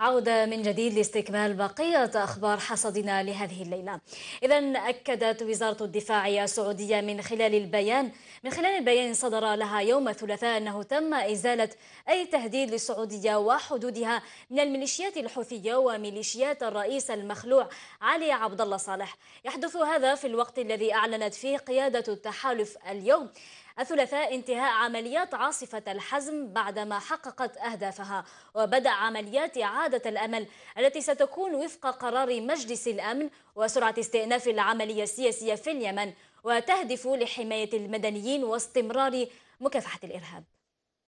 عودة من جديد لاستكمال بقية أخبار حصدنا لهذه الليلة إذا أكدت وزارة الدفاع السعودية من خلال البيان من خلال البيان صدر لها يوم الثلاثاء أنه تم إزالة أي تهديد للسعودية وحدودها من الميليشيات الحوثية وميليشيات الرئيس المخلوع علي عبد الله صالح يحدث هذا في الوقت الذي أعلنت فيه قيادة التحالف اليوم الثلاثاء انتهاء عمليات عاصفة الحزم بعدما حققت أهدافها وبدأ عمليات إعادة الأمل التي ستكون وفق قرار مجلس الأمن وسرعة استئناف العملية السياسية في اليمن وتهدف لحماية المدنيين واستمرار مكافحة الإرهاب